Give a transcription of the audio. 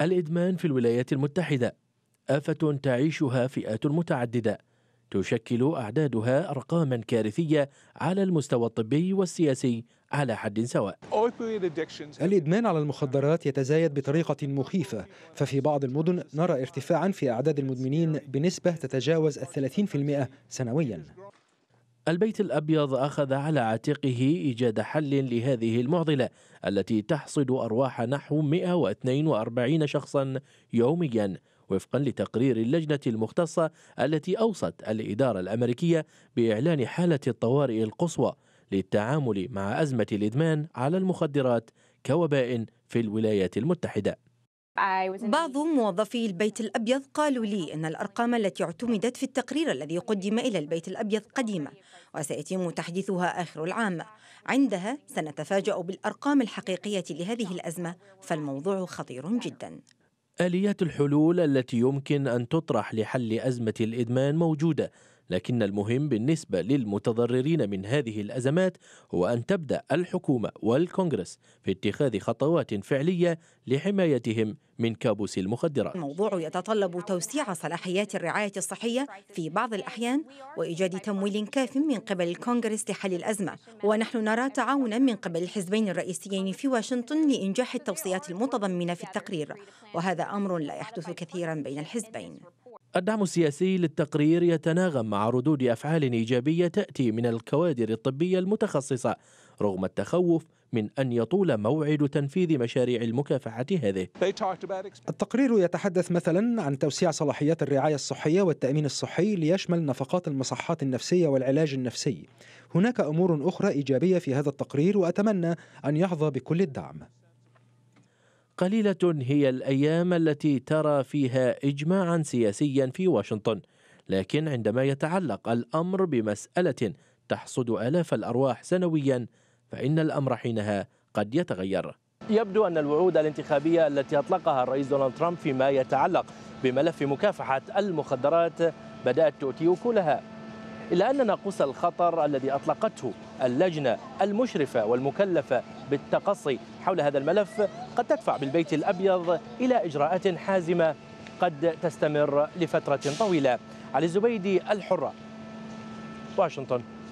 الإدمان في الولايات المتحدة آفة تعيشها فئات متعددة تشكل أعدادها أرقاما كارثية على المستوى الطبي والسياسي على حد سواء الإدمان على المخدرات يتزايد بطريقة مخيفة ففي بعض المدن نرى ارتفاعا في أعداد المدمنين بنسبة تتجاوز الثلاثين في المئة سنويا البيت الأبيض أخذ على عاتقه إيجاد حل لهذه المعضلة التي تحصد أرواح نحو 142 شخصا يوميا وفقا لتقرير اللجنة المختصة التي أوصت الإدارة الأمريكية بإعلان حالة الطوارئ القصوى للتعامل مع أزمة الإدمان على المخدرات كوباء في الولايات المتحدة بعض موظفي البيت الأبيض قالوا لي أن الأرقام التي اعتمدت في التقرير الذي قدم إلى البيت الأبيض قديمة وسيتم تحديثها آخر العام عندها سنتفاجأ بالأرقام الحقيقية لهذه الأزمة فالموضوع خطير جدا آليات الحلول التي يمكن أن تطرح لحل أزمة الإدمان موجودة لكن المهم بالنسبة للمتضررين من هذه الأزمات هو أن تبدأ الحكومة والكونغرس في اتخاذ خطوات فعلية لحمايتهم من كابوس المخدرات الموضوع يتطلب توسيع صلاحيات الرعاية الصحية في بعض الأحيان وإيجاد تمويل كاف من قبل الكونغرس لحل الأزمة ونحن نرى تعاونا من قبل الحزبين الرئيسيين في واشنطن لإنجاح التوصيات المتضمنة في التقرير وهذا أمر لا يحدث كثيرا بين الحزبين الدعم السياسي للتقرير يتناغم مع ردود أفعال إيجابية تأتي من الكوادر الطبية المتخصصة رغم التخوف من أن يطول موعد تنفيذ مشاريع المكافحة هذه التقرير يتحدث مثلا عن توسيع صلاحيات الرعاية الصحية والتأمين الصحي ليشمل نفقات المصحات النفسية والعلاج النفسي هناك أمور أخرى إيجابية في هذا التقرير وأتمنى أن يحظى بكل الدعم قليلة هي الأيام التي ترى فيها إجماعا سياسيا في واشنطن، لكن عندما يتعلق الأمر بمسألة تحصد آلاف الأرواح سنويا فإن الأمر حينها قد يتغير. يبدو أن الوعود الانتخابية التي أطلقها الرئيس دونالد ترامب فيما يتعلق بملف مكافحة المخدرات بدأت تؤتي أكلها إلا أن ناقوس الخطر الذي أطلقته اللجنة المشرفة والمكلفة بالتقصي حول هذا الملف قد تدفع بالبيت الأبيض إلى إجراءات حازمة قد تستمر لفترة طويلة علي الزبيدي الحرة واشنطن